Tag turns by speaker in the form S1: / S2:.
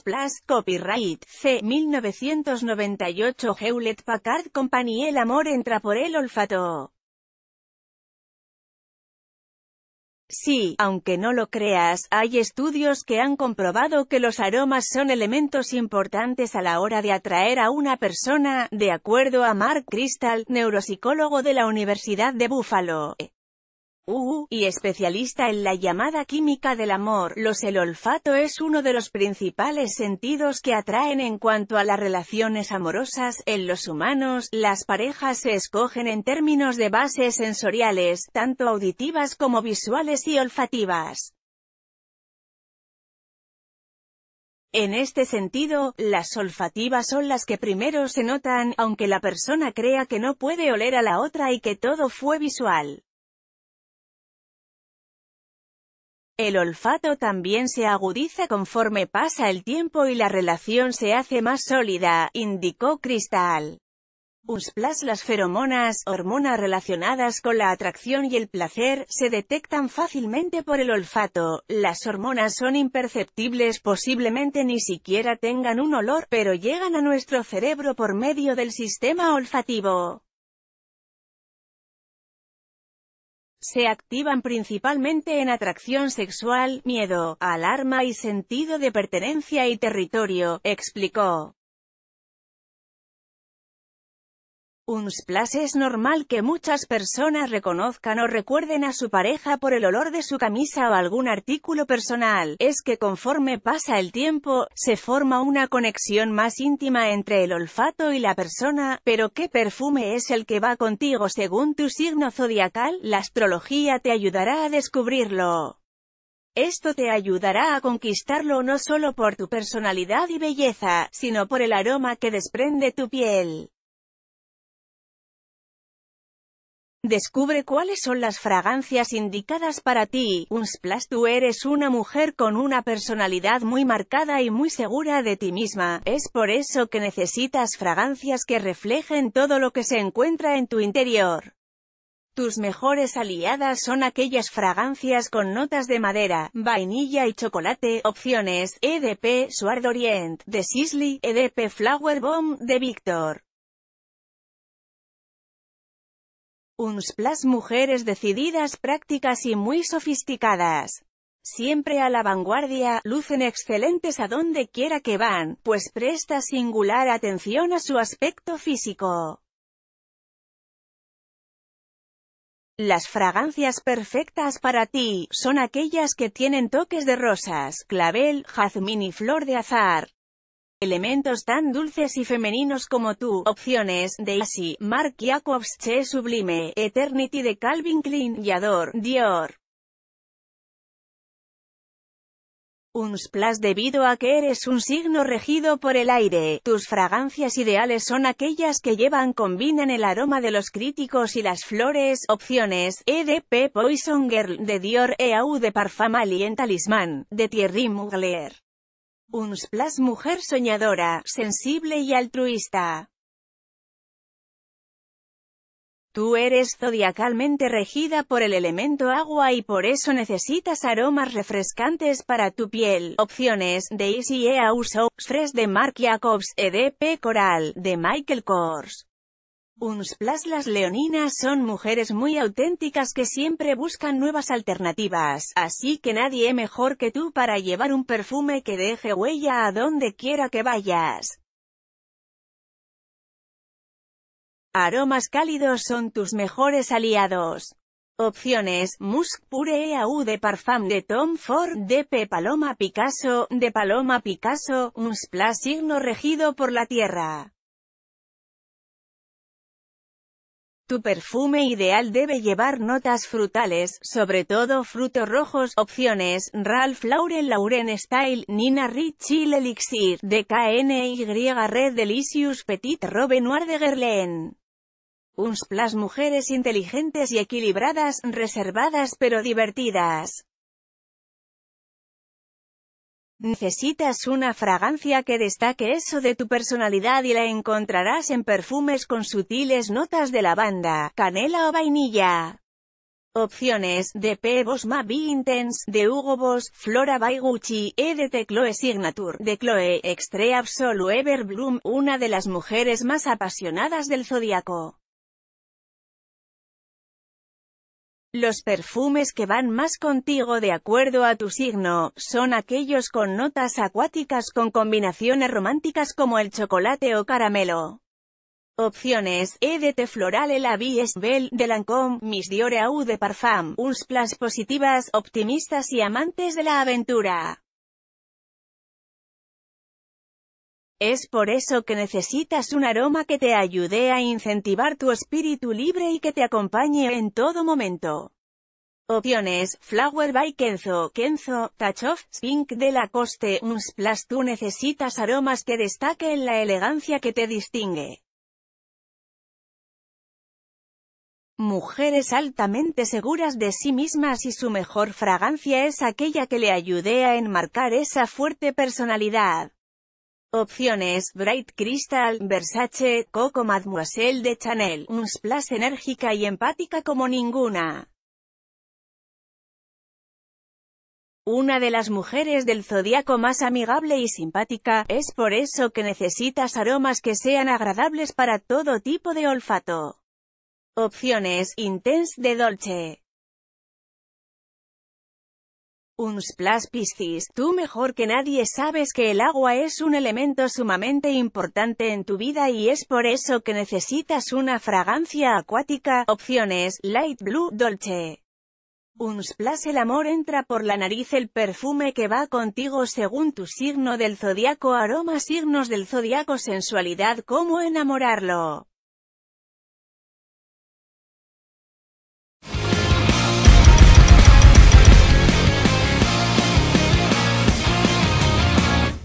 S1: Plus copyright, C. 1998 Hewlett Packard Company El amor entra por el olfato. Sí, aunque no lo creas, hay estudios que han comprobado que los aromas son elementos importantes a la hora de atraer a una persona, de acuerdo a Mark Crystal, neuropsicólogo de la Universidad de Buffalo. U uh, y especialista en la llamada química del amor, los el olfato es uno de los principales sentidos que atraen en cuanto a las relaciones amorosas, en los humanos, las parejas se escogen en términos de bases sensoriales, tanto auditivas como visuales y olfativas. En este sentido, las olfativas son las que primero se notan, aunque la persona crea que no puede oler a la otra y que todo fue visual. El olfato también se agudiza conforme pasa el tiempo y la relación se hace más sólida, indicó Cristal. Usplas las feromonas, hormonas relacionadas con la atracción y el placer, se detectan fácilmente por el olfato, las hormonas son imperceptibles posiblemente ni siquiera tengan un olor, pero llegan a nuestro cerebro por medio del sistema olfativo. se activan principalmente en atracción sexual, miedo, alarma y sentido de pertenencia y territorio, explicó. Un splash es normal que muchas personas reconozcan o recuerden a su pareja por el olor de su camisa o algún artículo personal. Es que conforme pasa el tiempo, se forma una conexión más íntima entre el olfato y la persona, pero ¿qué perfume es el que va contigo según tu signo zodiacal? La astrología te ayudará a descubrirlo. Esto te ayudará a conquistarlo no solo por tu personalidad y belleza, sino por el aroma que desprende tu piel. Descubre cuáles son las fragancias indicadas para ti. Un splash tú eres una mujer con una personalidad muy marcada y muy segura de ti misma. Es por eso que necesitas fragancias que reflejen todo lo que se encuentra en tu interior. Tus mejores aliadas son aquellas fragancias con notas de madera, vainilla y chocolate. Opciones, EDP Suard Orient, de Sisley, EDP Flower Bomb, de Victor. las mujeres decididas, prácticas y muy sofisticadas. Siempre a la vanguardia, lucen excelentes a donde quiera que van, pues presta singular atención a su aspecto físico. Las fragancias perfectas para ti, son aquellas que tienen toques de rosas, clavel, jazmín y flor de azar elementos tan dulces y femeninos como tú, opciones, Daisy, Mark Jacobs, Che Sublime, Eternity de Calvin Klein, Yador, Dior. Un splash debido a que eres un signo regido por el aire, tus fragancias ideales son aquellas que llevan combinan el aroma de los críticos y las flores, opciones, EDP Poison Girl, de Dior, EAU de Parfum Alien Talismán, de Thierry Mugler. Unsplash mujer soñadora, sensible y altruista. Tú eres zodiacalmente regida por el elemento agua y por eso necesitas aromas refrescantes para tu piel. Opciones, de Easy Eau Fresh de Mark Jacobs, EDP Coral, de Michael Kors. Unsplash Las leoninas son mujeres muy auténticas que siempre buscan nuevas alternativas, así que nadie mejor que tú para llevar un perfume que deje huella a donde quiera que vayas. Aromas cálidos son tus mejores aliados. Opciones, Musk Pure eau de Parfum de Tom Ford, Pe Paloma Picasso, de Paloma Picasso, unsplash signo regido por la tierra. Su perfume ideal debe llevar notas frutales, sobre todo frutos rojos. Opciones: Ralph Lauren Lauren Style, Nina Ricci Elixir, DKNY Red Delicious Petit Robe Noir de Guerlain. Unsplash Mujeres inteligentes y equilibradas, reservadas pero divertidas. Necesitas una fragancia que destaque eso de tu personalidad y la encontrarás en perfumes con sutiles notas de lavanda, canela o vainilla. Opciones, de P. Bosma Intense, de Hugo Boss, Flora by Gucci, EDT Chloe Signature, de Chloe, Extre Absolu Ever Bloom, una de las mujeres más apasionadas del zodiaco. Los perfumes que van más contigo de acuerdo a tu signo, son aquellos con notas acuáticas con combinaciones románticas como el chocolate o caramelo. Opciones, EDT Floral El Abies Belle, de Lancôme, Miss Dior Eau de Parfum, Unsplash positivas, optimistas y amantes de la aventura. Es por eso que necesitas un aroma que te ayude a incentivar tu espíritu libre y que te acompañe en todo momento. Opciones, Flower by Kenzo, Kenzo, Tachov, Spink de la Coste, un Tú necesitas aromas que destaquen la elegancia que te distingue. Mujeres altamente seguras de sí mismas y su mejor fragancia es aquella que le ayude a enmarcar esa fuerte personalidad. Opciones, Bright Crystal, Versace, Coco Mademoiselle de Chanel, un splash enérgica y empática como ninguna. Una de las mujeres del zodiaco más amigable y simpática, es por eso que necesitas aromas que sean agradables para todo tipo de olfato. Opciones, Intense de Dolce. Un splash piscis, tú mejor que nadie sabes que el agua es un elemento sumamente importante en tu vida y es por eso que necesitas una fragancia acuática. Opciones, Light Blue Dolce. Un splash el amor entra por la nariz el perfume que va contigo según tu signo del zodiaco aroma signos del zodiaco sensualidad cómo enamorarlo.